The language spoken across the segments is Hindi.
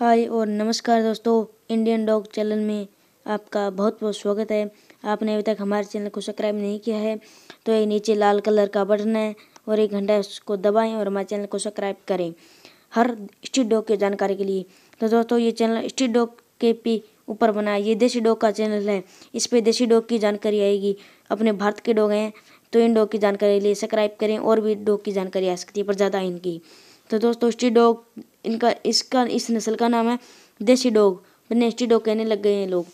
हाय और नमस्कार दोस्तों इंडियन डॉग चैनल में आपका बहुत बहुत स्वागत है आपने अभी तक हमारे चैनल को सब्सक्राइब नहीं किया है तो ये नीचे लाल कलर का बटन है और एक घंटा उसको दबाएं और हमारे चैनल को सब्सक्राइब करें हर स्ट्रीट डॉग की जानकारी के लिए तो दोस्तों ये चैनल स्ट्रीट डॉग के पी ऊपर बनाए ये देसी डॉग का चैनल है इस पर देसी डॉग की जानकारी आएगी अपने भारत के डॉग हैं तो इन डॉग की जानकारी के लिए सब्सक्राइब करें और भी डॉग की जानकारी आ सकती है पर ज़्यादा इनकी तो दोस्तों स्ट्रीट डॉग इनका इसका इस नस्ल का नाम है देसी डॉग नेस्टी डॉग कहने लग गए हैं लोग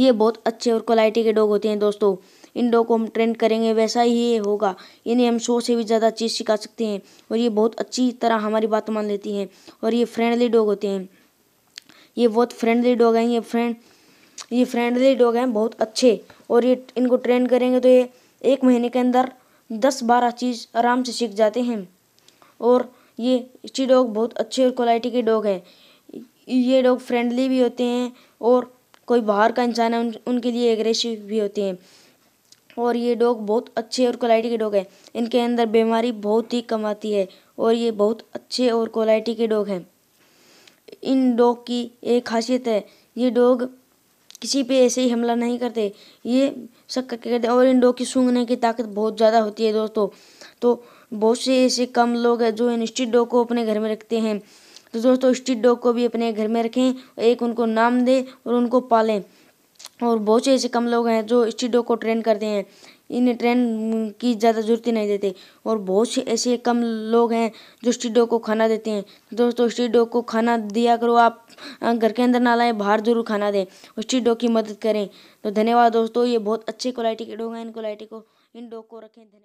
ये बहुत अच्छे और क्वालिटी के डॉग होते हैं दोस्तों इन डॉग को हम ट्रेंड करेंगे वैसा ही ये होगा इन्हें हम सौ से भी ज़्यादा चीज़ सिखा सकते हैं और ये बहुत अच्छी तरह हमारी बात मान लेती हैं और ये फ्रेंडली डॉग होते हैं ये बहुत फ्रेंडली डॉग हैं ये फ्रेंड ये फ्रेंडली डॉग हैं बहुत अच्छे और ये इनको ट्रेन करेंगे तो ये एक महीने के अंदर दस बारह चीज़ आराम से सीख जाते हैं और ये ये डॉग बहुत अच्छे और क्वालिटी के डॉग हैं ये डॉग फ्रेंडली भी होते हैं और कोई बाहर का इंसान है उन, उनके लिए एग्रेसिव भी होते हैं और ये डॉग बहुत अच्छे और क्वालिटी के डॉग हैं इनके अंदर बीमारी बहुत ही कम आती है और ये बहुत अच्छे और क्वालिटी के डॉग हैं इन डॉग की एक खासियत है ये डॉग किसी पे ऐसे ही हमला नहीं करते ये शक करके करते और इन डॉग की सूंघने की ताकत बहुत ज़्यादा होती है दोस्तों तो बहुत से ऐसे कम लोग हैं जो इन स्ट्रीट डॉग को अपने घर में रखते हैं तो दोस्तों स्ट्रीट डॉग को भी अपने घर में रखें एक उनको नाम दें और उनको पालें और बहुत से ऐसे कम लोग हैं जो स्ट्रीट डॉग को ट्रेन करते हैं इन्हें ट्रेन की ज़्यादा ज़रूरत नहीं देते और बहुत से ऐसे कम लोग हैं जो स्ट्रीट डॉग को खाना देते हैं दोस्तों स्ट्रीट डॉग को खाना दिया करो आप घर के अंदर ना लाएं बाहर ज़रूर खाना दें स्ट्रीट डॉग की मदद करें तो धन्यवाद दोस्तों ये बहुत अच्छी क्वालिटी के डॉग हैं इन क्वालिटी को इन डॉग को रखें धन्यवाद